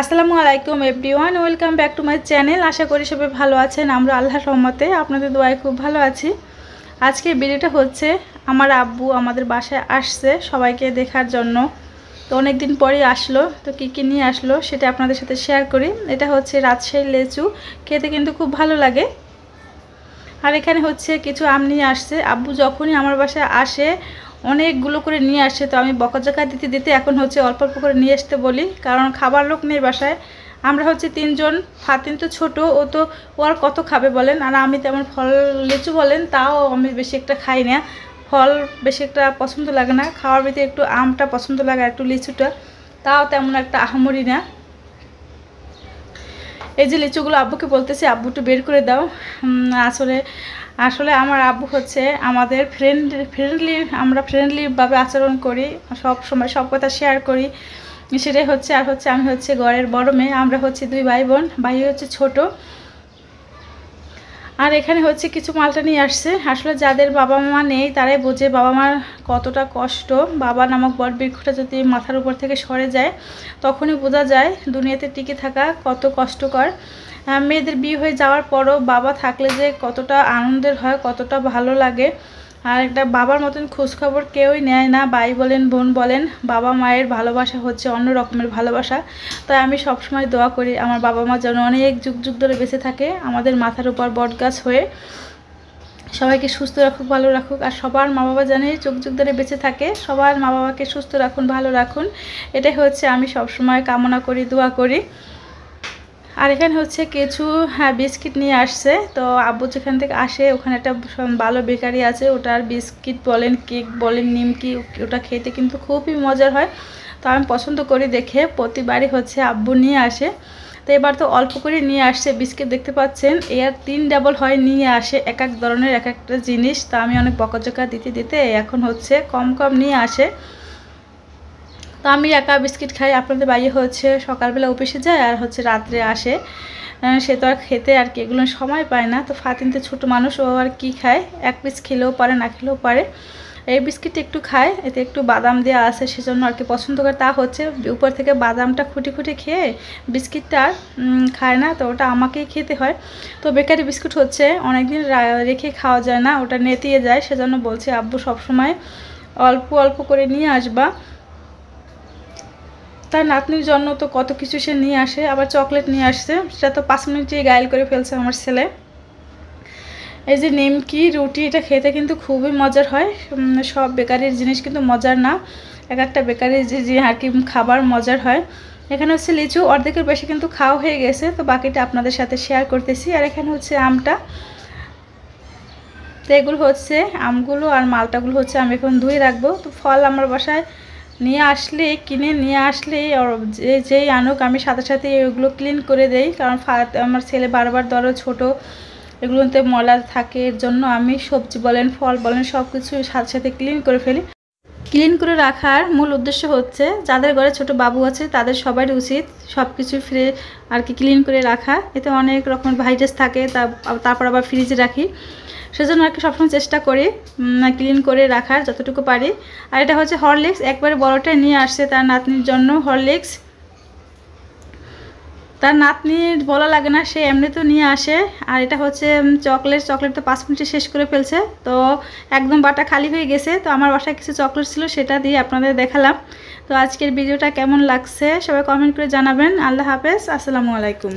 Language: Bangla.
আসসালামু আলাইকুম everyone welcome back to my channel আশা করি সবাই ভালো আছেন আমরা আল্লাহর রহমতে আপনাদের দোয়ায় খুব ভালো আছি আজকে ভিডিওটা হচ্ছে আমার আব্বু আমাদের বাসায় আসছে সবাইকে দেখার জন্য তো অনেক দিন পরেই আসলো তো কী কী নিয়ে আসলো সেটা আপনাদের সাথে শেয়ার করি এটা হচ্ছে রাজশাহী লেচু খেতে কিন্তু খুব ভালো লাগে আর এখানে হচ্ছে কিছু আম নিয়ে আসছে আব্বু যখনই আমার বাসায় আসে অনেকগুলো করে নিয়ে আসে তো আমি বকজাকা দিতে দিতে এখন হচ্ছে অল্প অল্প করে নিয়ে আসতে বলি কারণ খাবার লোক নেই বাসায় আমরা হচ্ছে তিনজন ফাতিন তো ছোট ও তো ও আর কত খাবে বলেন আর আমি তেমন ফল লিচু বলেন তাও আমি বেশি একটা খাই না ফল বেশি একটা পছন্দ লাগে না খাওয়ার ভিতরে একটু আমটা পছন্দ লাগে একটু লিচুটা তাও তেমন একটা আহামরি না এই যে লিচুগুলো আব্বুকে বলতেছি আব্বু একটু বের করে দাও আসলে আসলে আমার আব্বু হচ্ছে আমাদের ফ্রেন্ড ফ্রেন্ডলি আমরা ফ্রেন্ডলিভাবে আচরণ করি সব সময় সব কথা শেয়ার করি সেটাই হচ্ছে আর হচ্ছে আমি হচ্ছে ঘরের বড় মেয়ে আমরা হচ্ছে দুই ভাই বোন ভাই হচ্ছে ছোটো আর এখানে হচ্ছে কিছু মালটা নিয়ে আসছে আসলে যাদের বাবা মা নেই তারাই বোঝে বাবা মার কতটা কষ্ট বাবা নামক বটবৃক্ষটা যদি মাথার উপর থেকে সরে যায় তখনই বোঝা যায় দুনিয়াতে টিকে থাকা কত কষ্টকর মেয়েদের বিয়ে হয়ে যাওয়ার পরও বাবা থাকলে যে কতটা আনন্দের হয় কতটা ভালো লাগে আর একটা বাবার মতন খোঁজখবর কেউই নেয় না ভাই বলেন বোন বলেন বাবা মায়ের ভালোবাসা হচ্ছে অন্য রকমের ভালোবাসা তাই আমি সবসময় দোয়া করি আমার বাবা মা যেন অনেক যুগ যুগ ধরে বেঁচে থাকে আমাদের মাথার উপর বটগাছ হয়ে সবাইকে সুস্থ রাখুক ভালো রাখুক আর সবার মা বাবা জানে চোখ যুগ ধরে বেঁচে থাকে সবার মা বাবাকে সুস্থ রাখুন ভালো রাখুন এটাই হচ্ছে আমি সবসময় কামনা করি দোয়া করি আর এখানে হচ্ছে কিছু হ্যাঁ বিস্কিট নিয়ে আসছে তো আব্বু যেখান থেকে আসে ওখানে একটা ভালো বেকারি আছে ওটার বিস্কিট বলেন কেক বলেন নিমকি ওটা খেতে কিন্তু খুবই মজার হয় তো আমি পছন্দ করি দেখে প্রতিবারই হচ্ছে আব্বু নিয়ে আসে তো এবার তো অল্প করে নিয়ে আসছে বিস্কিট দেখতে পাচ্ছেন আর তিন ডাবল হয় নিয়ে আসে এক এক ধরনের এক একটা জিনিস তা আমি অনেক বকাঝকা দিতে দিতে এখন হচ্ছে কম কম নিয়ে আসে তো আমি একা বিস্কিট খাই আপনাদের বাড়ি হচ্ছে সকালবেলা অফিসে যায় আর হচ্ছে রাত্রে আসে সে তো আর খেতে আর কি এগুলো সময় পায় না তো ফাতিনতে ছোটো মানুষ ও আর কি খায় এক পিস খেলেও পারে না খেলেও পারে এই বিস্কিট একটু খায় এতে একটু বাদাম দেওয়া আছে সেজন্য আর কি পছন্দ করে তা হচ্ছে উপর থেকে বাদামটা খুঁটি খুঁটি খেয়ে বিস্কিটটা খায় না তো ওটা আমাকেই খেতে হয় তো বেকারি বিস্কুট হচ্ছে অনেকদিন রেখে খাওয়া যায় না ওটা নেতিয়ে যায় সেজন্য বলছে আব্বু সবসময় অল্প অল্প করে নিয়ে আসবা তার নাতনির জন্য তো কত কিছু সে নিয়ে আসে আবার চকলেট নিয়ে আসছে সেটা তো পাঁচ মিনিটেই গায়েল করে ফেলছে আমার ছেলে এই যে নিমকি রুটি এটা খেতে কিন্তু খুবই মজার হয় সব বেকারির জিনিস কিন্তু মজার না এক একটা বেকারির যে যে আর কি খাবার মজার হয় এখানে হচ্ছে লিচু অর্ধেকের বেশি কিন্তু খাওয়া হয়ে গেছে তো বাকিটা আপনাদের সাথে শেয়ার করতেছি আর এখানে হচ্ছে আমটা তো এগুলো হচ্ছে আমগুলো আর মালটাগুলো হচ্ছে আমি এখন ধুয়ে রাখবো তো ফল আমার বাসায় নিয়ে আসলে কিনে নিয়ে আসলে যে যেই আনুক আমি সাথে সাথে এগুলো ক্লিন করে দেই কারণ আমার ছেলে বারবার ধরো ছোটো এগুলোতে মলা থাকে এর জন্য আমি সবজি বলেন ফল বলেন সব কিছু সাথে সাথে ক্লিন করে ফেলি ক্লিন করে রাখার মূল উদ্দেশ্য হচ্ছে যাদের ঘরে ছোট বাবু আছে তাদের সবারই উচিত সব কিছু ফ্রে আর কি ক্লিন করে রাখা এতে অনেক রকম ভাইরাস থাকে তারপর আবার ফ্রিজে রাখি সেজন্য আর কি সবসময় চেষ্টা করি ক্লিন করে রাখার যতটুকু পারি আর এটা হচ্ছে হরলিক্স একবারে বড়টাই নিয়ে আসছে তার নাতনির জন্য হরলিক্স তার নাতনির বলা লাগে না সে এমনি তো নিয়ে আসে আর এটা হচ্ছে চকলেট চকলেট তো পাঁচ মিনিটে শেষ করে ফেলছে তো একদম বাটা খালি হয়ে গেছে তো আমার বাসায় কিছু চকলেট ছিল সেটা দিয়ে আপনাদের দেখালাম তো আজকের ভিডিওটা কেমন লাগছে সবাই কমেন্ট করে জানাবেন আল্লাহ হাফেজ আসসালামু আলাইকুম